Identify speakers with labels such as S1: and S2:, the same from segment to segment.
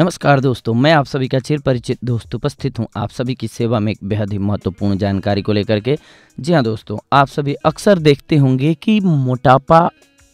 S1: नमस्कार दोस्तों मैं आप सभी का चिर परिचित दोस्त उपस्थित हूं आप सभी की सेवा में एक बेहद ही महत्वपूर्ण जानकारी को लेकर के जी हां दोस्तों आप सभी अक्सर देखते होंगे कि मोटापा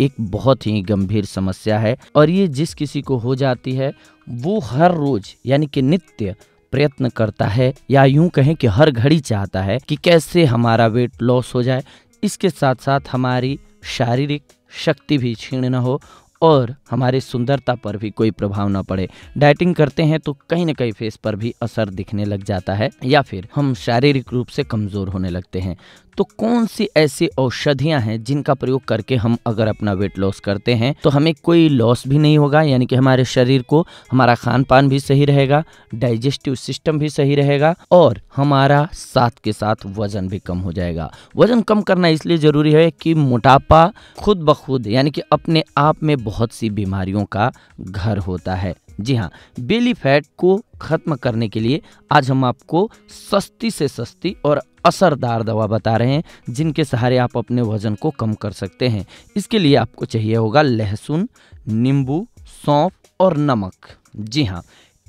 S1: एक बहुत ही गंभीर समस्या है और ये जिस किसी को हो जाती है वो हर रोज यानी कि नित्य प्रयत्न करता है या यूं कहें कि हर घड़ी चाहता है कि कैसे हमारा वेट लॉस हो जाए इसके साथ साथ हमारी शारीरिक शक्ति भी छीण न हो और हमारे सुंदरता पर भी कोई प्रभाव ना पड़े डाइटिंग करते हैं तो कहीं ना कहीं फेस पर भी असर दिखने लग जाता है या फिर हम शारीरिक रूप से कमज़ोर होने लगते हैं तो कौन सी ऐसी औषधियां हैं जिनका प्रयोग करके हम अगर अपना वेट लॉस करते हैं तो हमें कोई लॉस भी नहीं होगा यानी कि हमारे शरीर को हमारा खान पान भी सही रहेगा डाइजेस्टिव सिस्टम भी सही रहेगा और हमारा साथ के साथ वजन भी कम हो जाएगा वजन कम करना इसलिए ज़रूरी है कि मोटापा खुद ब खुद यानी कि अपने आप में बहुत सी बीमारियों का घर होता है जी हाँ बेली फैट को ख़त्म करने के लिए आज हम आपको सस्ती से सस्ती और असरदार दवा बता रहे हैं जिनके सहारे आप अपने वजन को कम कर सकते हैं इसके लिए आपको चाहिए होगा लहसुन नींबू सौंफ और नमक जी हाँ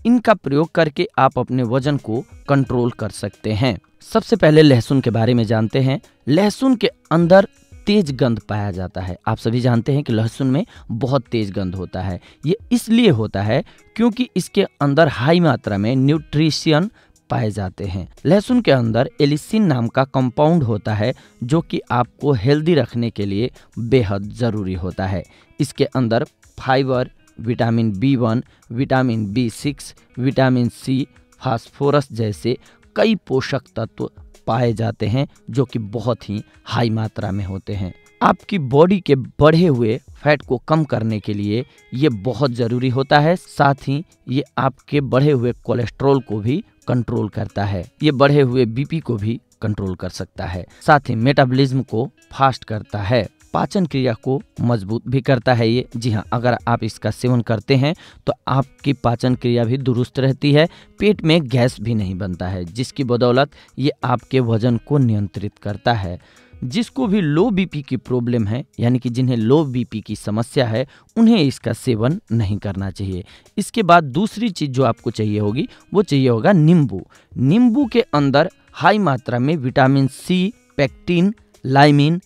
S1: इनका प्रयोग करके आप अपने वजन को कंट्रोल कर सकते हैं सबसे पहले लहसुन के बारे में जानते हैं लहसुन के अंदर तेज गंध पाया जाता है आप सभी जानते हैं कि लहसुन में बहुत तेज गंध होता है ये इसलिए होता है क्योंकि इसके अंदर हाई मात्रा में न्यूट्रिशियन पाए जाते हैं लहसुन के अंदर एलिसिन नाम का कंपाउंड होता है जो कि आपको हेल्दी रखने के लिए बेहद ज़रूरी होता है इसके अंदर fibre vitamin B one vitamin B six vitamin C phosphorus जैसे कई पोषक तत्व पाए जाते हैं जो कि बहुत ही हाई मात्रा में होते हैं आपकी बॉडी के बढ़े हुए फैट को कम करने के लिए ये बहुत ज़रूरी होता है साथ ही ये आपके बढ़े हुए कोलेस्ट्रॉल को भी कंट्रोल करता है ये बढ़े हुए बीपी को भी कंट्रोल कर सकता है साथ ही मेटाबॉलिज्म को फास्ट करता है पाचन क्रिया को मजबूत भी करता है ये जी हाँ अगर आप इसका सेवन करते हैं तो आपकी पाचन क्रिया भी दुरुस्त रहती है पेट में गैस भी नहीं बनता है जिसकी बदौलत ये आपके वजन को नियंत्रित करता है जिसको भी लो बीपी की प्रॉब्लम है यानी कि जिन्हें लो बीपी की समस्या है उन्हें इसका सेवन नहीं करना चाहिए इसके बाद दूसरी चीज़ जो आपको चाहिए होगी वो चाहिए होगा नींबू नींबू के अंदर हाई मात्रा में विटामिन सी पैक्टीन लाइमिन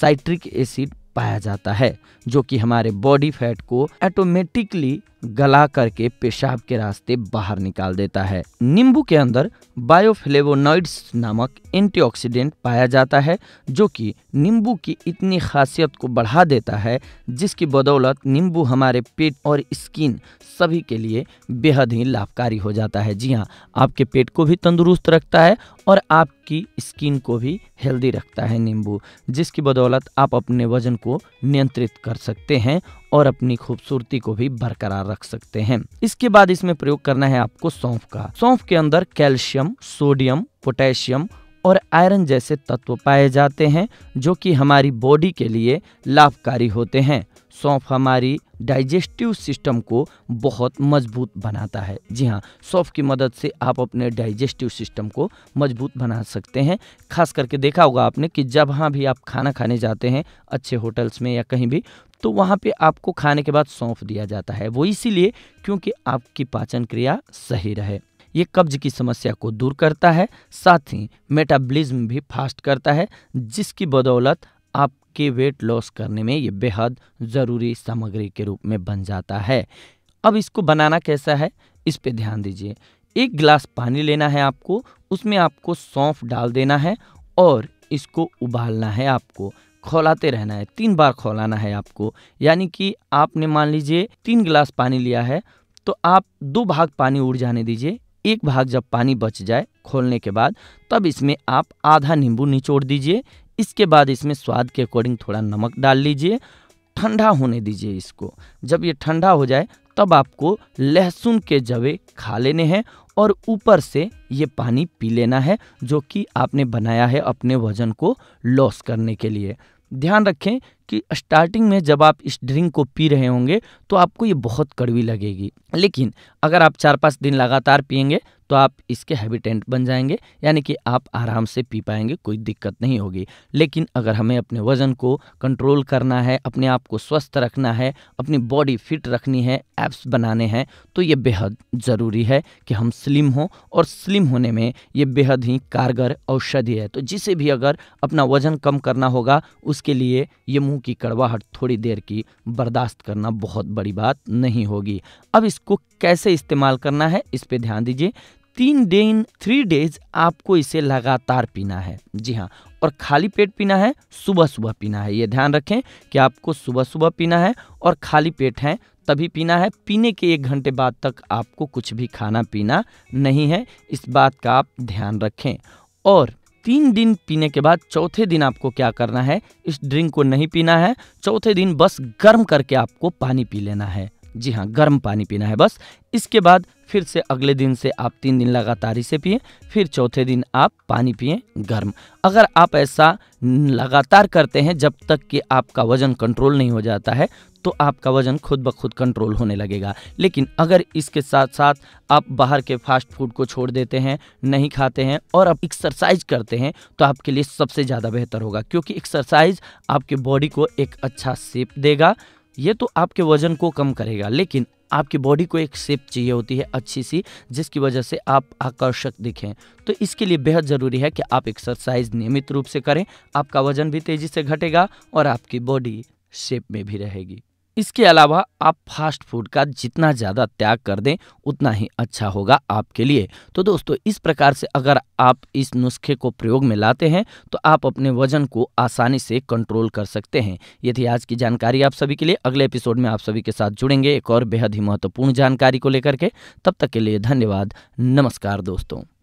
S1: साइट्रिक एसिड पाया जाता है जो कि हमारे बॉडी फैट को ऑटोमेटिकली गला करके पेशाब के रास्ते बाहर निकाल देता है नींबू के अंदर बायोफ्लेवोनॉइड्स नामक एंटीऑक्सीडेंट पाया जाता है जो कि नींबू की इतनी खासियत को बढ़ा देता है जिसकी बदौलत नींबू हमारे पेट और स्किन सभी के लिए बेहद ही लाभकारी हो जाता है जी हाँ आपके पेट को भी तंदुरुस्त रखता है और आपकी स्किन को भी हेल्दी रखता है नींबू जिसकी बदौलत आप अपने वजन को नियंत्रित कर सकते हैं और अपनी खूबसूरती को भी बरकरार रख सकते हैं इसके बाद इसमें प्रयोग करना है आपको सौंफ का सौंफ के अंदर कैल्शियम सोडियम पोटेशियम और आयरन जैसे तत्व पाए जाते हैं जो कि हमारी बॉडी के लिए लाभकारी होते हैं सौंफ हमारी डाइजेस्टिव सिस्टम को बहुत मजबूत बनाता है जी हाँ सौफ की मदद से आप अपने डाइजेस्टिव सिस्टम को मजबूत बना सकते हैं खास करके देखा होगा आपने कि जब हाँ भी आप खाना खाने जाते हैं अच्छे होटल्स में या कहीं भी तो वहाँ पे आपको खाने के बाद सौंफ दिया जाता है वो इसीलिए क्योंकि आपकी पाचन क्रिया सही रहे ये कब्ज की समस्या को दूर करता है साथ ही मेटाबॉलिज्म भी फास्ट करता है जिसकी बदौलत कि वेट लॉस करने में ये बेहद ज़रूरी सामग्री के रूप में बन जाता है अब इसको बनाना कैसा है इस पे ध्यान दीजिए एक गिलास पानी लेना है आपको उसमें आपको सौंफ डाल देना है और इसको उबालना है आपको खौलाते रहना है तीन बार खौलाना है आपको यानी कि आपने मान लीजिए तीन गिलास पानी लिया है तो आप दो भाग पानी उड़ जाने दीजिए एक भाग जब पानी बच जाए खोलने के बाद तब इसमें आप आधा नींबू निचोड़ दीजिए इसके बाद इसमें स्वाद के अकॉर्डिंग थोड़ा नमक डाल लीजिए ठंडा होने दीजिए इसको जब ये ठंडा हो जाए तब आपको लहसुन के जवे खा लेने हैं और ऊपर से ये पानी पी लेना है जो कि आपने बनाया है अपने वजन को लॉस करने के लिए ध्यान रखें कि स्टार्टिंग में जब आप इस ड्रिंक को पी रहे होंगे तो आपको ये बहुत कड़वी लगेगी लेकिन अगर आप चार पाँच दिन लगातार पियेंगे तो आप इसके हैबिटेंट बन जाएंगे यानी कि आप आराम से पी पाएंगे कोई दिक्कत नहीं होगी लेकिन अगर हमें अपने वज़न को कंट्रोल करना है अपने आप को स्वस्थ रखना है अपनी बॉडी फिट रखनी है एप्स बनाने हैं तो ये बेहद ज़रूरी है कि हम स्लिम हों और स्लिम होने में ये बेहद ही कारगर औषधि है तो जिसे भी अगर अपना वज़न कम करना होगा उसके लिए ये मुंह की कड़वाहट थोड़ी देर की बर्दाश्त करना बहुत बड़ी बात नहीं होगी अब इसको कैसे इस्तेमाल करना है इस पर ध्यान दीजिए तीन दिन थ्री डेज आपको इसे लगातार पीना है जी हाँ और खाली पेट पीना है सुबह सुबह पीना है ये ध्यान रखें कि आपको सुबह सुबह पीना है और खाली पेट है तभी पीना है पीने के एक घंटे बाद तक आपको कुछ भी खाना पीना नहीं है इस बात का आप ध्यान रखें और तीन दिन पीने के बाद चौथे दिन आपको क्या करना है इस ड्रिंक को नहीं पीना है चौथे दिन बस गर्म करके आपको पानी पी लेना है जी हाँ गर्म पानी पीना है बस इसके बाद फिर से अगले दिन से आप तीन दिन लगातार इसे पिए फिर चौथे दिन आप पानी पिए गर्म अगर आप ऐसा लगातार करते हैं जब तक कि आपका वजन कंट्रोल नहीं हो जाता है तो आपका वजन खुद ब खुद कंट्रोल होने लगेगा लेकिन अगर इसके साथ साथ आप बाहर के फास्ट फूड को छोड़ देते हैं नहीं खाते हैं और आप एक्सरसाइज करते हैं तो आपके लिए सबसे ज़्यादा बेहतर होगा क्योंकि एक्सरसाइज आपके बॉडी को एक अच्छा सेप देगा ये तो आपके वजन को कम करेगा लेकिन आपकी बॉडी को एक शेप चाहिए होती है अच्छी सी जिसकी वजह से आप आकर्षक दिखें तो इसके लिए बेहद ज़रूरी है कि आप एक्सरसाइज नियमित रूप से करें आपका वजन भी तेज़ी से घटेगा और आपकी बॉडी शेप में भी रहेगी इसके अलावा आप फास्ट फूड का जितना ज़्यादा त्याग कर दें उतना ही अच्छा होगा आपके लिए तो दोस्तों इस प्रकार से अगर आप इस नुस्खे को प्रयोग में लाते हैं तो आप अपने वजन को आसानी से कंट्रोल कर सकते हैं ये थी आज की जानकारी आप सभी के लिए अगले एपिसोड में आप सभी के साथ जुड़ेंगे एक और बेहद ही महत्वपूर्ण जानकारी को लेकर के तब तक के लिए धन्यवाद नमस्कार दोस्तों